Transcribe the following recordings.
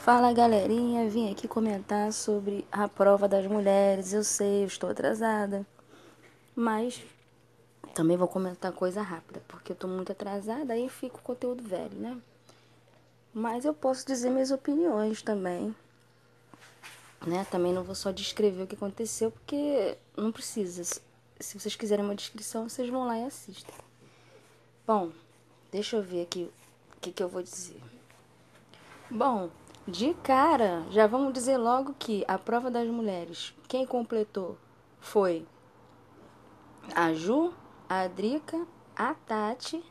Fala galerinha, vim aqui comentar sobre a prova das mulheres. Eu sei, eu estou atrasada, mas também vou comentar coisa rápida, porque eu estou muito atrasada e fico o conteúdo velho, né? Mas eu posso dizer minhas opiniões também, né? Também não vou só descrever o que aconteceu, porque não precisa. Se vocês quiserem uma descrição, vocês vão lá e assistem. Bom, deixa eu ver aqui o que, que eu vou dizer. Bom, de cara, já vamos dizer logo que a prova das mulheres, quem completou foi a Ju, a Drica, a Tati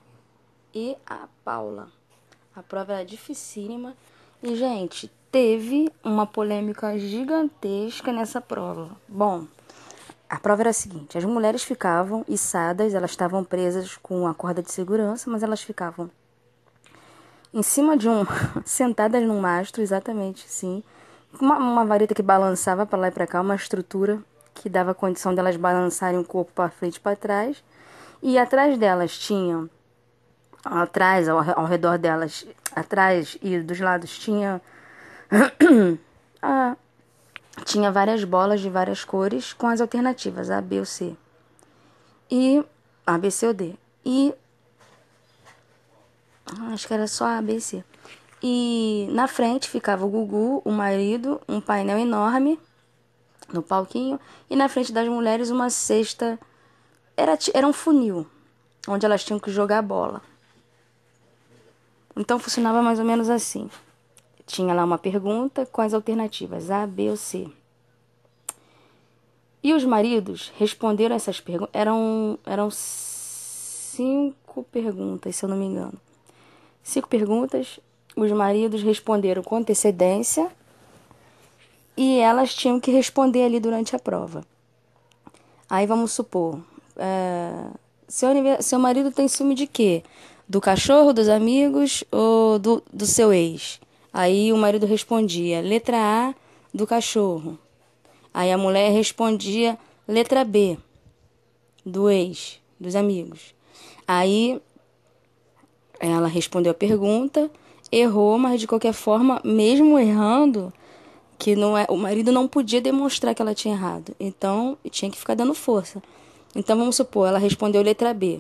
e a Paula. A prova era dificílima e, gente, teve uma polêmica gigantesca nessa prova. Bom, a prova era a seguinte: as mulheres ficavam içadas, elas estavam presas com a corda de segurança, mas elas ficavam em cima de um. sentadas num mastro, exatamente, sim. Uma, uma vareta que balançava para lá e para cá, uma estrutura que dava condição delas balançarem o corpo para frente e para trás. E atrás delas tinham. Atrás, ao, ao redor delas, atrás e dos lados tinha. tinha várias bolas de várias cores com as alternativas A, B ou C. E. A, B, C ou D. E ah, acho que era só A, B C. E na frente ficava o Gugu, o marido, um painel enorme no palquinho, e na frente das mulheres uma cesta. Era, era um funil, onde elas tinham que jogar bola. Então funcionava mais ou menos assim. Tinha lá uma pergunta com as alternativas A, B ou C. E os maridos responderam essas perguntas. Eram, eram cinco perguntas, se eu não me engano. Cinco perguntas. Os maridos responderam com antecedência e elas tinham que responder ali durante a prova. Aí vamos supor: é, seu, seu marido tem ciúme de quê? Do cachorro, dos amigos ou do, do seu ex? Aí o marido respondia: letra A, do cachorro. Aí a mulher respondia: letra B, do ex, dos amigos. Aí ela respondeu a pergunta, errou, mas de qualquer forma, mesmo errando, que não é, o marido não podia demonstrar que ela tinha errado. Então, tinha que ficar dando força. Então, vamos supor, ela respondeu letra B.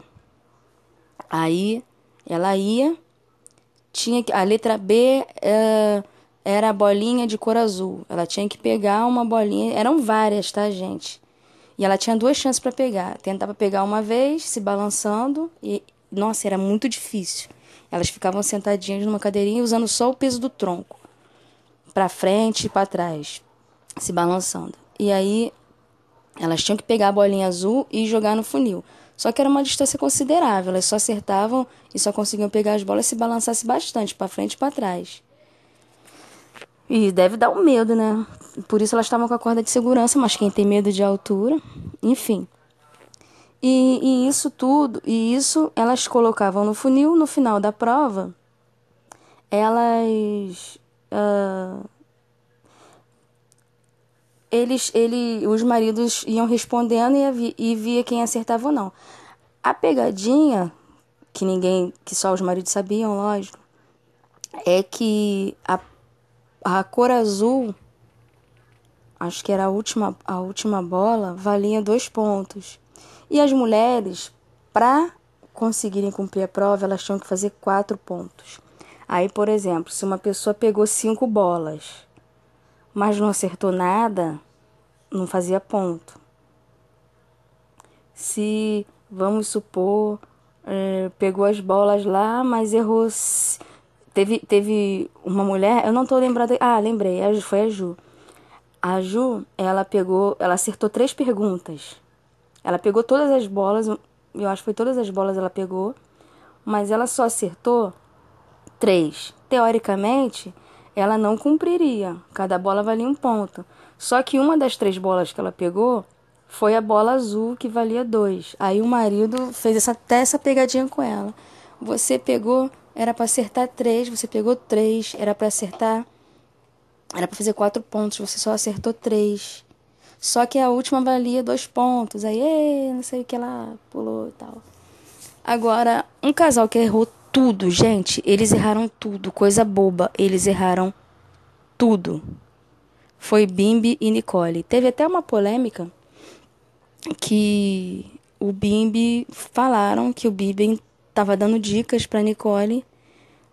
Aí, ela ia, tinha que, a letra B é, era a bolinha de cor azul. Ela tinha que pegar uma bolinha, eram várias, tá, gente? E ela tinha duas chances para pegar. Tentava pegar uma vez, se balançando, e nossa, era muito difícil. Elas ficavam sentadinhas numa cadeirinha usando só o peso do tronco, para frente e para trás, se balançando. E aí elas tinham que pegar a bolinha azul e jogar no funil. Só que era uma distância considerável, elas só acertavam e só conseguiam pegar as bolas se balançasse bastante para frente e para trás. E deve dar um medo, né? Por isso elas estavam com a corda de segurança, mas quem tem medo de altura, enfim. E, e, isso tudo, e isso elas colocavam no funil, no final da prova, elas. Uh, eles, ele, os maridos iam respondendo e, e via quem acertava ou não. A pegadinha, que ninguém, que só os maridos sabiam, lógico, é que a, a cor azul, acho que era a última, a última bola, valia dois pontos. E as mulheres, para conseguirem cumprir a prova, elas tinham que fazer quatro pontos. Aí, por exemplo, se uma pessoa pegou cinco bolas, mas não acertou nada, não fazia ponto. Se, vamos supor, é, pegou as bolas lá, mas errou. Teve, teve uma mulher, eu não tô lembrada. Ah, lembrei, foi a Ju. A Ju, ela pegou, ela acertou três perguntas. Ela pegou todas as bolas, eu acho que foi todas as bolas ela pegou, mas ela só acertou três. Teoricamente, ela não cumpriria. Cada bola valia um ponto. Só que uma das três bolas que ela pegou foi a bola azul que valia dois. Aí o marido fez essa, até essa pegadinha com ela. Você pegou, era para acertar três, você pegou três, era para acertar, era para fazer quatro pontos, você só acertou três. Só que a última valia dois pontos. Aí, ei, não sei o que ela pulou e tal. Agora, um casal que errou tudo, gente, eles erraram tudo, coisa boba, eles erraram tudo. Foi Bimbi e Nicole. Teve até uma polêmica que o Bimbi falaram que o Bimbi estava dando dicas para Nicole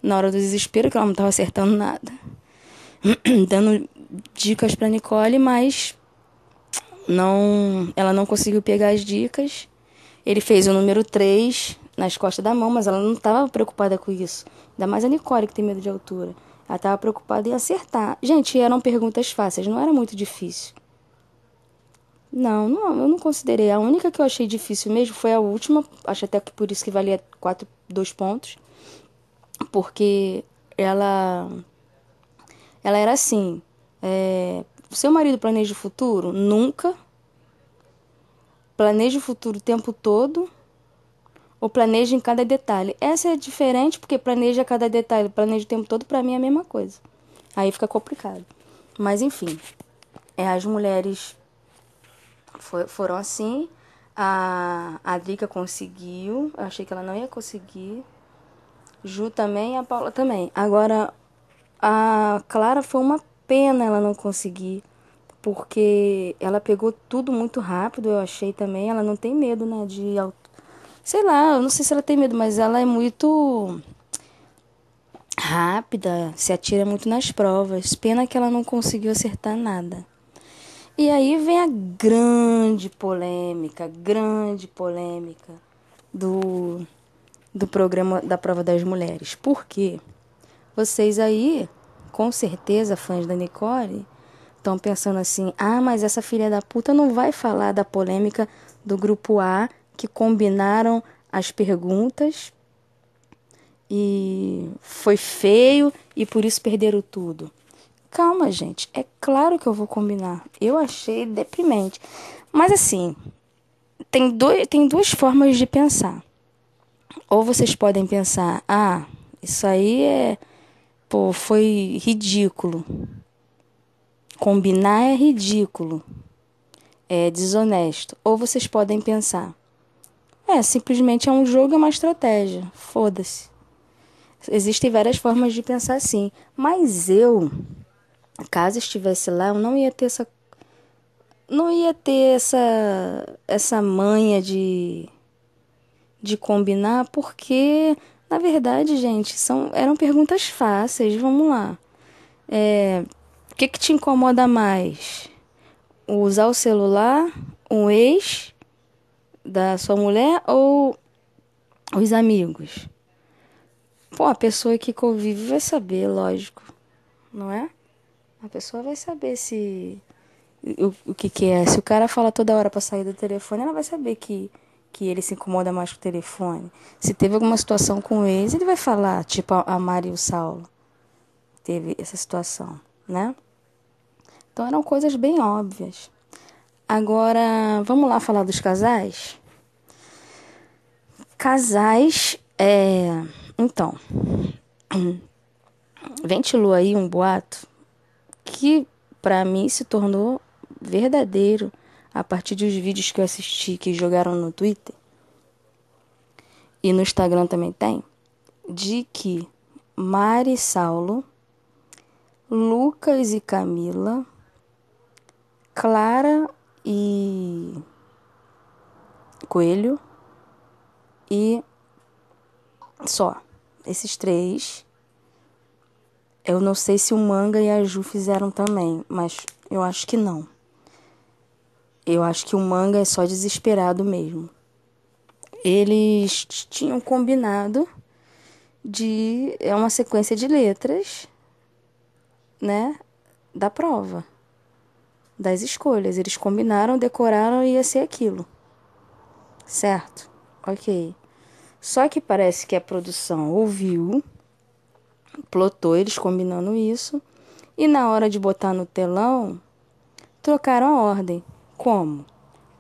na hora do desespero, que ela não estava acertando nada. dando dicas para Nicole, mas não, ela não conseguiu pegar as dicas. Ele fez o número 3 nas costas da mão, mas ela não estava preocupada com isso. Ainda mais a Nicole, que tem medo de altura. Ela estava preocupada em acertar. Gente, eram perguntas fáceis, não era muito difícil. Não, não, eu não considerei. A única que eu achei difícil mesmo foi a última. Acho até que por isso que valia quatro, dois pontos. Porque ela. Ela era assim. É, seu marido planeja o futuro? Nunca. Planeja o futuro o tempo todo? Ou planeja em cada detalhe? Essa é diferente porque planeja cada detalhe, planeja o tempo todo, para mim é a mesma coisa. Aí fica complicado. Mas enfim, é, as mulheres for, foram assim. A, a Drica conseguiu, eu achei que ela não ia conseguir. Ju também, a Paula também. Agora, a Clara foi uma pena ela não conseguir, porque ela pegou tudo muito rápido, eu achei também. Ela não tem medo, né, de. Sei lá, eu não sei se ela tem medo, mas ela é muito rápida, se atira muito nas provas. Pena que ela não conseguiu acertar nada. E aí vem a grande polêmica, grande polêmica do, do programa da prova das mulheres. Por quê? Vocês aí com certeza fãs da Nicole estão pensando assim: ah, mas essa filha da puta não vai falar da polêmica do grupo A que combinaram as perguntas e foi feio e por isso perderam tudo. Calma, gente, é claro que eu vou combinar. Eu achei deprimente. Mas assim, tem, dois, tem duas formas de pensar. Ou vocês podem pensar: ah, isso aí é Pô, foi ridículo. Combinar é ridículo. É desonesto. Ou vocês podem pensar: é, simplesmente é um jogo, é uma estratégia. Foda-se. Existem várias formas de pensar assim. Mas eu, caso estivesse lá, eu não ia ter essa. Não ia ter essa. Essa manha de. De combinar, porque na verdade, gente, são, eram perguntas fáceis. Vamos lá. É, o que, que te incomoda mais? Usar o celular, um ex da sua mulher ou os amigos? Pô, a pessoa que convive vai saber, lógico, não é? A pessoa vai saber se o, o que, que é. Se o cara fala toda hora pra sair do telefone, ela vai saber que que ele se incomoda mais com o telefone. Se teve alguma situação com ele, ele vai falar, tipo a Mari e o Saulo. Teve essa situação, né? Então eram coisas bem óbvias. Agora, vamos lá falar dos casais? Casais, é... então, ventilou aí um boato que para mim se tornou verdadeiro a partir dos vídeos que eu assisti que jogaram no Twitter e no Instagram também tem, de que Mari Saulo, Lucas e Camila, Clara e Coelho e só esses três. Eu não sei se o manga e a Ju fizeram também, mas eu acho que não. Eu acho que o manga é só desesperado mesmo. Eles tinham combinado de é uma sequência de letras, né, da prova, das escolhas. Eles combinaram, decoraram e ia ser aquilo. Certo? OK. Só que parece que a produção ouviu, plotou eles combinando isso, e na hora de botar no telão, trocaram a ordem. Como?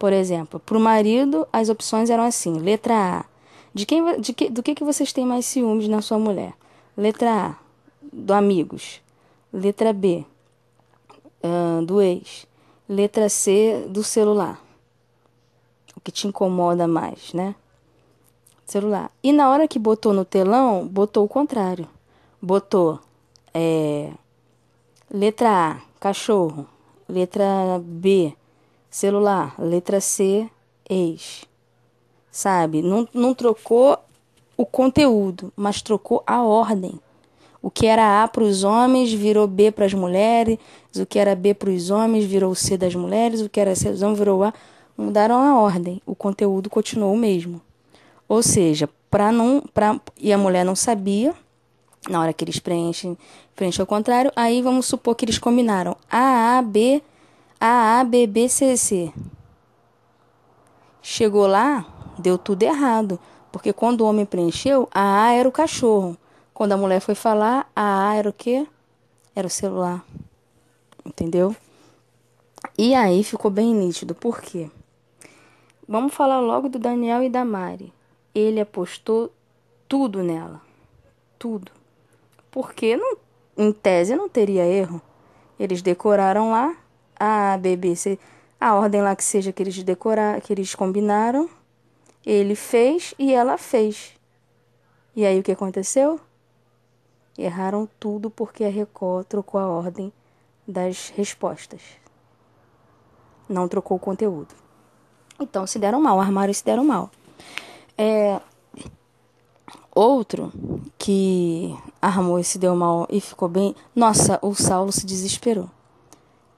Por exemplo, para o marido, as opções eram assim: letra A. De quem, de que, do que, que vocês têm mais ciúmes na sua mulher? Letra A. Do amigos. Letra B. Uh, do ex. Letra C. Do celular. O que te incomoda mais, né? Celular. E na hora que botou no telão, botou o contrário. Botou. É, letra A. Cachorro. Letra B Celular, letra C, ex. Sabe? Não, não trocou o conteúdo, mas trocou a ordem. O que era A para os homens virou B para as mulheres, o que era B para os homens virou C das mulheres, o que era C dos homens virou A. Mudaram a ordem, o conteúdo continuou o mesmo. Ou seja, para não, pra, e a mulher não sabia, na hora que eles preenchem, preenchem ao contrário, aí vamos supor que eles combinaram A, A, B, AABBCC. Chegou lá, deu tudo errado, porque quando o homem preencheu, a A era o cachorro. Quando a mulher foi falar, a A era o quê? Era o celular. Entendeu? E aí ficou bem nítido. Por quê? Vamos falar logo do Daniel e da Mari. Ele apostou tudo nela. Tudo. Porque não, em tese não teria erro. Eles decoraram lá, a, B, C, a ordem lá que seja que eles decorar, que eles combinaram. Ele fez e ela fez. E aí o que aconteceu? Erraram tudo porque a Record trocou a ordem das respostas. Não trocou o conteúdo. Então se deram mal, armaram e se deram mal. É... Outro que armou e se deu mal e ficou bem. Nossa, o Saulo se desesperou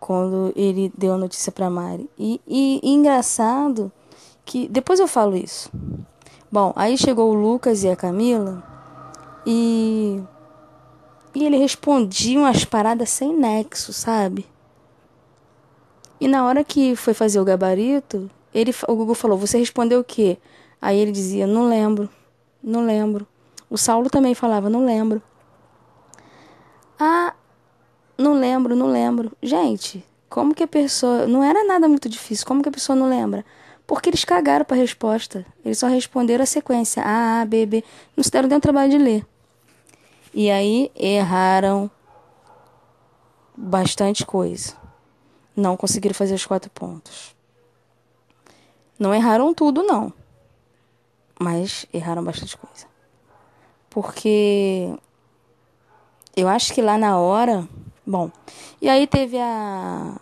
quando ele deu a notícia para Mari. E, e, e, engraçado que depois eu falo isso. Bom, aí chegou o Lucas e a Camila e e ele respondia umas paradas sem nexo, sabe? E na hora que foi fazer o gabarito, ele o Google falou: "Você respondeu o quê?" Aí ele dizia: "Não lembro. Não lembro." O Saulo também falava: "Não lembro." A ah, não lembro, não lembro. Gente, como que a pessoa. Não era nada muito difícil, como que a pessoa não lembra? Porque eles cagaram para a resposta. Eles só responderam a sequência: A, A, B, B. Não se deram nem o trabalho de ler. E aí erraram bastante coisa. Não conseguiram fazer os quatro pontos. Não erraram tudo, não. Mas erraram bastante coisa. Porque eu acho que lá na hora Bom, e aí teve a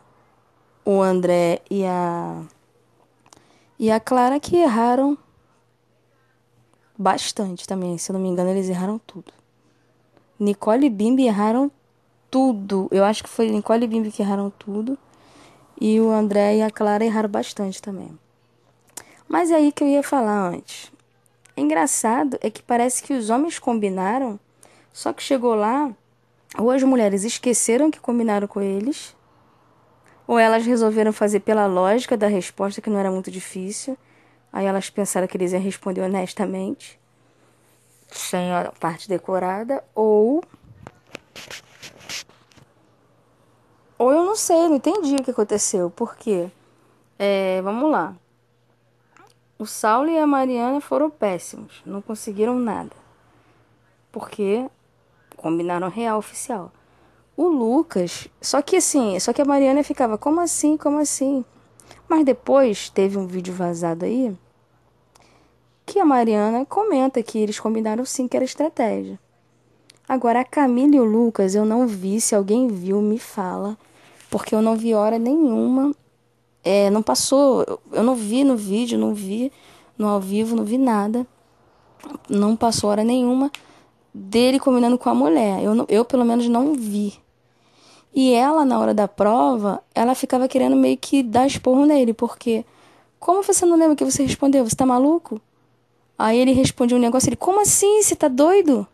o André e a e a Clara que erraram bastante também, se eu não me engano, eles erraram tudo. Nicole e Bimbi erraram tudo. Eu acho que foi Nicole e Bimbi que erraram tudo. E o André e a Clara erraram bastante também. Mas é aí que eu ia falar antes. Engraçado é que parece que os homens combinaram, só que chegou lá ou as mulheres esqueceram que combinaram com eles, ou elas resolveram fazer pela lógica da resposta, que não era muito difícil. Aí elas pensaram que eles iam responder honestamente, sem a parte decorada, ou. Ou eu não sei, não entendi o que aconteceu. Por quê? É, vamos lá. O Saulo e a Mariana foram péssimos, não conseguiram nada. Porque Combinaram real oficial. O Lucas, só que assim, só que a Mariana ficava, como assim, como assim? Mas depois teve um vídeo vazado aí que a Mariana comenta que eles combinaram sim que era estratégia. Agora a Camila e o Lucas eu não vi, se alguém viu me fala, porque eu não vi hora nenhuma. É, não passou, eu não vi no vídeo, não vi no ao vivo, não vi nada. Não passou hora nenhuma dele combinando com a mulher. Eu, eu pelo menos, não vi. E ela, na hora da prova, ela ficava querendo meio que dar esporro nele, porque como você não lembra que você respondeu? Você tá maluco? Aí ele respondeu um negócio, ele, como assim? Você tá doido?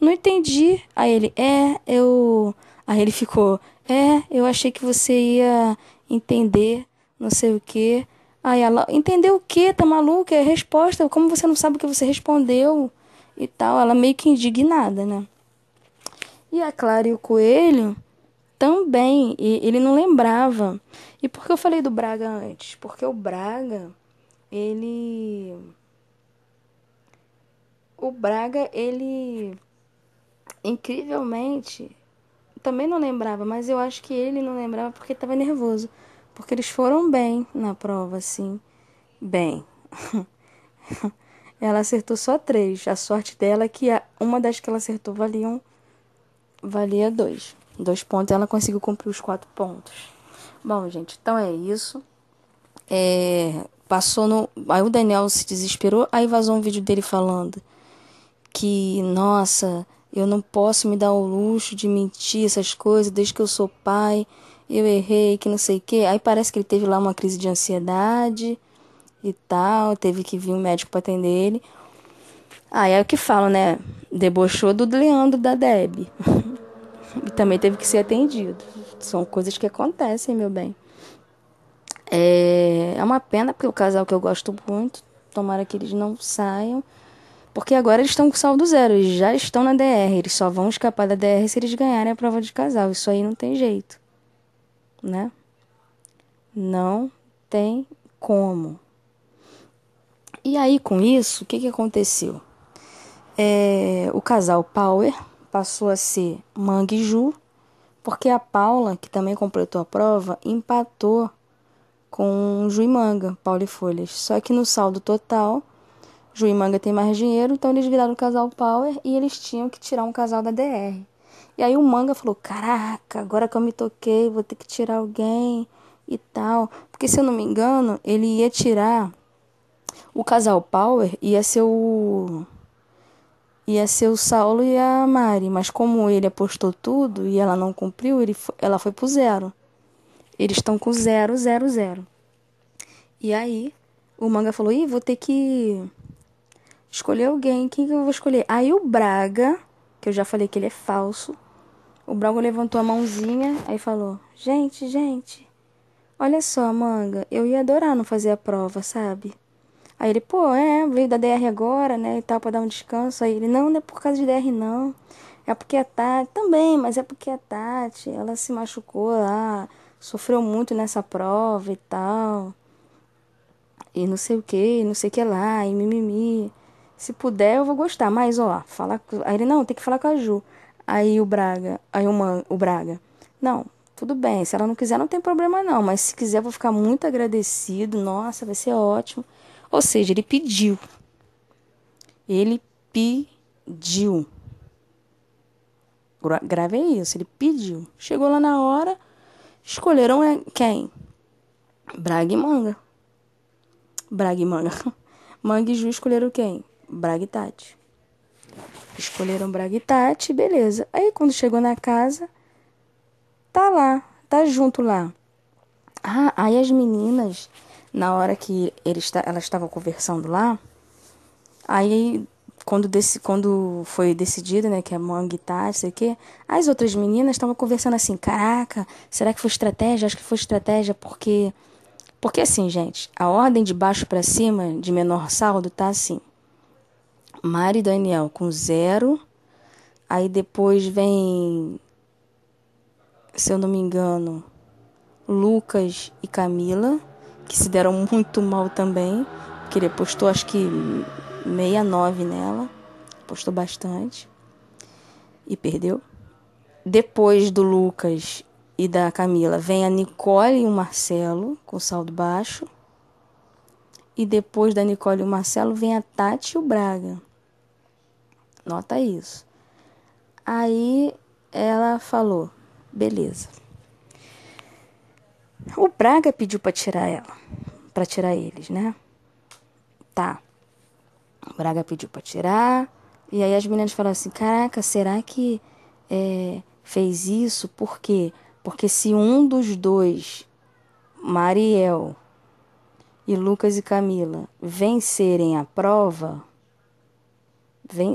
Não entendi. Aí ele, é, eu. Aí ele ficou, é, eu achei que você ia entender, não sei o quê. Aí ela, entendeu o quê? Tá maluco É a resposta. Como você não sabe o que você respondeu? e tal, ela meio que indignada, né? E a Clara e o Coelho também, e ele não lembrava. E por que eu falei do Braga antes? Porque o Braga, ele. O Braga, ele. Incrivelmente. Também não lembrava, mas eu acho que ele não lembrava porque estava nervoso. Porque eles foram bem na prova, assim. Bem. Ela acertou só três. A sorte dela é que uma das que ela acertou valiam, valia dois. Dois pontos. Ela conseguiu cumprir os quatro pontos. Bom, gente, então é isso. É, passou no. Aí o Daniel se desesperou. Aí vazou um vídeo dele falando que, nossa, eu não posso me dar o luxo de mentir essas coisas desde que eu sou pai. Eu errei, que não sei o quê. Aí parece que ele teve lá uma crise de ansiedade e tal, teve que vir um médico para atender ele. Aí é o que falo né? Debochou do Leandro da Deb. e também teve que ser atendido. São coisas que acontecem, meu bem. É, é uma pena porque o é casal que eu gosto muito, tomara que eles não saiam. Porque agora eles estão com saldo zero, eles já estão na DR, eles só vão escapar da DR se eles ganharem a prova de casal. Isso aí não tem jeito, né? Não tem como. E aí, com isso, o que, que aconteceu? É, o casal Power passou a ser Mangue e Ju, porque a Paula, que também completou a prova, empatou com Ju e Manga, Paula e Folhas. Só que no saldo total, Ju e Manga tem mais dinheiro, então eles viraram o casal Power e eles tinham que tirar um casal da DR. E aí o Manga falou: Caraca, agora que eu me toquei, vou ter que tirar alguém e tal. Porque se eu não me engano, ele ia tirar o casal Power ia ser o. ia ser o Saulo e a Mari, mas como ele apostou tudo e ela não cumpriu, ele, ela foi pro zero. Eles estão com zero, zero, zero. E aí, o manga falou: ih, vou ter que escolher alguém. Quem que eu vou escolher? Aí o Braga, que eu já falei que ele é falso, o Braga levantou a mãozinha, aí falou: gente, gente, olha só, manga, eu ia adorar não fazer a prova, sabe? Aí ele, pô, é, veio da DR agora, né, e tal, pra dar um descanso. Aí ele, não, não é por causa de DR, não. É porque a é Tati, também, mas é porque a é Tati, ela se machucou lá, sofreu muito nessa prova e tal. E não sei o que, não sei o que lá, e mimimi. Se puder, eu vou gostar, mas ó, falar. Aí ele, não, tem que falar com a Ju. Aí o Braga, aí o, Man, o Braga, não, tudo bem, se ela não quiser, não tem problema não, mas se quiser, eu vou ficar muito agradecido, nossa, vai ser ótimo. Ou seja, ele pediu. Ele pediu. Gravei isso, ele pediu. Chegou lá na hora, escolheram é quem? Braga e Manga. Braga e Manga. Manga e Ju escolheram quem? Braga e Tati. Escolheram Braga e Tati, beleza. Aí quando chegou na casa, tá lá, tá junto lá. Ah, aí as meninas na hora que ele está, ela estava conversando lá, aí quando, desse, quando foi decidido, né, que a Mangue tá, não sei o quê, as outras meninas estavam conversando assim, caraca, será que foi estratégia? Acho que foi estratégia porque... Porque assim, gente, a ordem de baixo para cima, de menor saldo, tá assim. Mari e Daniel com zero, aí depois vem, se eu não me engano, Lucas e Camila, que se deram muito mal também, porque ele postou acho que 69 nela, postou bastante e perdeu. Depois do Lucas e da Camila, vem a Nicole e o Marcelo com saldo baixo. E depois da Nicole e o Marcelo vem a Tati e o Braga. Nota isso. Aí ela falou: beleza. O Braga pediu para tirar ela, para tirar eles, né? Tá. O Braga pediu para tirar. E aí as meninas falaram assim: "Caraca, será que é, fez isso por quê? Porque se um dos dois, Mariel e Lucas e Camila, vencerem a prova,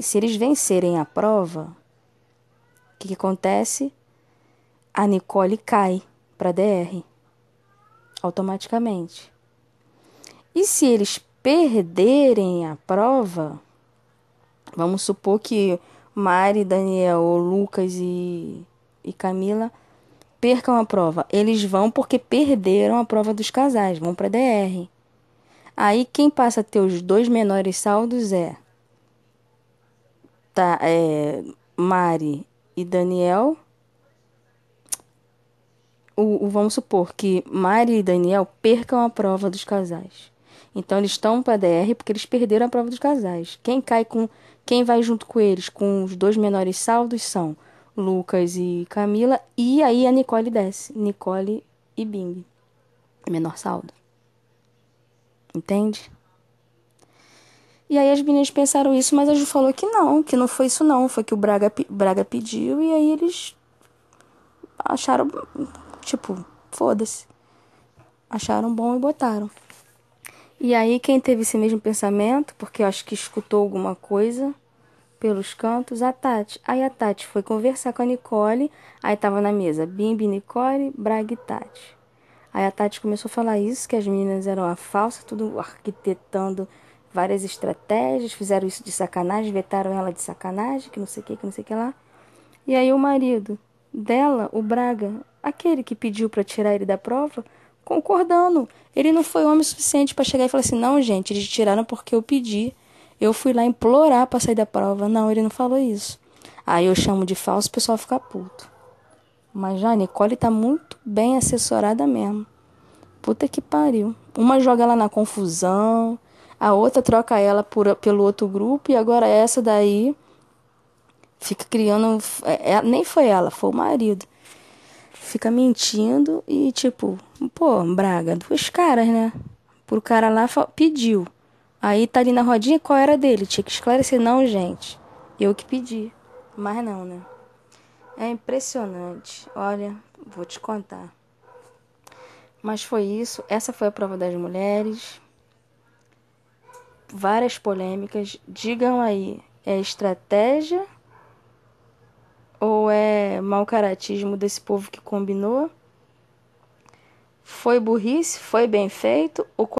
se eles vencerem a prova, o que, que acontece? A Nicole cai para DR automaticamente. E se eles perderem a prova, vamos supor que Mari, Daniel, Lucas e, e Camila percam a prova. Eles vão porque perderam a prova dos casais, vão para DR. Aí quem passa a ter os dois menores saldos é, tá, é Mari e Daniel o, o, vamos supor que Mari e Daniel percam a prova dos casais. Então eles estão para DR porque eles perderam a prova dos casais. Quem cai com quem vai junto com eles com os dois menores saldos são Lucas e Camila e aí a Nicole desce, Nicole e Bing. Menor saldo. Entende? E aí as meninas pensaram isso, mas a Ju falou que não, que não foi isso não, foi que o Braga, Braga pediu e aí eles acharam tipo, foda-se. Acharam bom e botaram. E aí, quem teve esse mesmo pensamento, porque eu acho que escutou alguma coisa pelos cantos, a Tati. Aí a Tati foi conversar com a Nicole, aí tava na mesa Bimbi, Nicole, Braga e Tati. Aí a Tati começou a falar isso, que as meninas eram a falsa, tudo arquitetando várias estratégias, fizeram isso de sacanagem, vetaram ela de sacanagem, que não sei o que, que não sei o que lá. E aí o marido dela, o Braga, aquele que pediu para tirar ele da prova, concordando. Ele não foi homem suficiente para chegar e falar assim: não, gente, eles tiraram porque eu pedi. Eu fui lá implorar para sair da prova. Não, ele não falou isso. Aí eu chamo de falso, o pessoal fica puto. Mas já a Nicole tá muito bem assessorada mesmo. Puta que pariu. Uma joga ela na confusão, a outra troca ela por, pelo outro grupo, e agora essa daí fica criando. É, é, nem foi ela, foi o marido fica mentindo e tipo, pô, Braga, duas caras, né? Pro cara lá pediu. Aí tá ali na rodinha, qual era dele? Tinha que esclarecer, não, gente. Eu que pedi. Mas não, né? É impressionante. Olha, vou te contar. Mas foi isso. Essa foi a prova das mulheres. Várias polêmicas. Digam aí, é estratégia ou é mau caratismo desse povo que combinou? Foi burrice? Foi bem feito?